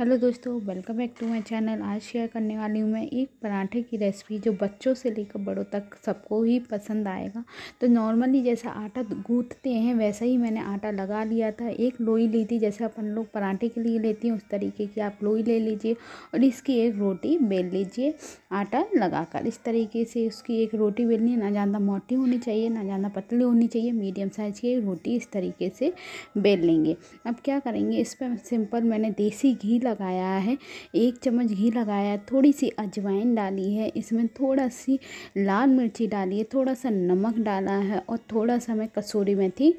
hello दोस्तों welcome back to my channel आज share करने वाली हूँ मैं एक पराठे की रेसिपी जो बच्चों से लेकर बड़ों तक सबको ही पसंद आएगा तो नॉर्मली जैसा आटा गूंथते हैं वैसा ही मैंने आटा लगा लिया था एक लोई ली थी जैसे अपन लोग पराठे के लिए लेते हैं उस तरीके की आप लोई ले लीजिए और इसकी एक रोटी बेल लीजिए आटा लगा कर इस तरीके से उसकी एक रोटी बेलनी ना ज़्यादा मोटी होनी चाहिए ना ज़्यादा पतली होनी चाहिए मीडियम साइज़ की रोटी इस तरीके से बेल लेंगे अब क्या करेंगे इस पर सिंपल मैंने देसी घी लगाया है एक चम्मच घी लगाया है थोड़ी सी अजवाइन डाली है इसमें थोड़ा सी लाल मिर्ची डाली है थोड़ा सा नमक डाला है और थोड़ा सा मैं कसूरी मेथी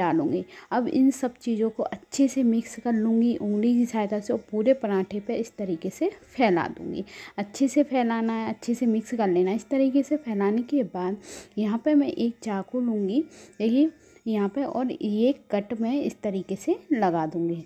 डालूँगी अब इन सब चीज़ों को अच्छे से मिक्स कर लूँगी उंगली की सहायता से और पूरे पराठे पर इस तरीके से फैला दूँगी अच्छे से फैलाना है अच्छे से मिक्स कर लेना इस तरीके से फैलाने के बाद यहाँ पर मैं एक चाकू लूँगी देखिए यहाँ पे और ये कट मैं इस तरीके से लगा दूँगी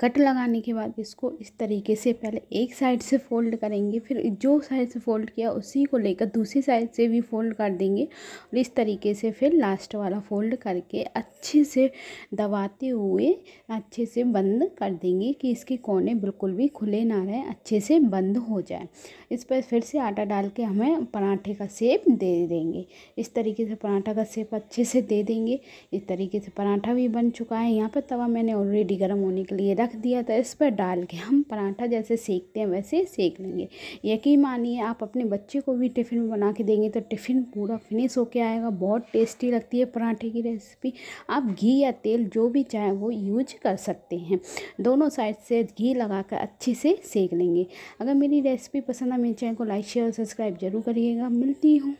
कट लगाने के बाद इसको इस तरीके से पहले एक साइड से फोल्ड करेंगे फिर जो साइड से फोल्ड किया उसी को लेकर दूसरी साइड से भी फोल्ड कर देंगे और इस तरीके से फिर लास्ट वाला फोल्ड करके अच्छे से दबाते हुए अच्छे से बंद कर देंगे कि इसके कोने बिल्कुल भी खुले ना रहें अच्छे से बंद हो जाए इस पर फिर से आटा डाल के हमें पराठे का सेप दे देंगे इस तरीके से पराठा का सेप अच्छे से दे देंगे इस तरीके से पराठा भी बन चुका है यहाँ पर तवा मैंने ऑलरेडी गर्म होने के लिए रख दिया था इस पर डाल के हम पराठा जैसे सेकते हैं वैसे सेक लेंगे यकीन मानिए आप अपने बच्चे को भी टिफ़िन में बना के देंगे तो टिफ़िन पूरा फिनिश होके आएगा बहुत टेस्टी लगती है पराठे की रेसिपी आप घी या तेल जो भी चाहे वो यूज कर सकते हैं दोनों साइड से घी कर अच्छे से सेक लेंगे अगर मेरी रेसिपी पसंद है मेरे चैनल को लाइक शेयर और सब्सक्राइब जरूर करिएगा मिलती हूँ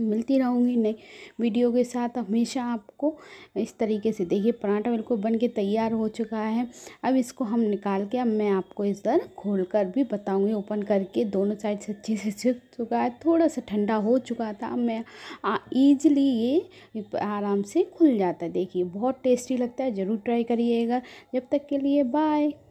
मिलती रहूँगी नई वीडियो के साथ हमेशा आपको इस तरीके से देखिए पराठा बिल्कुल बन के तैयार हो चुका है अब इसको हम निकाल के अब मैं आपको इस दर खोल कर भी बताऊँगी ओपन करके दोनों साइड से अच्छे से छिप चुका है थोड़ा सा ठंडा हो चुका था अब मैं ईजिली ये आराम से खुल जाता है देखिए बहुत टेस्टी लगता है ज़रूर ट्राई करिएगा जब तक के लिए बाय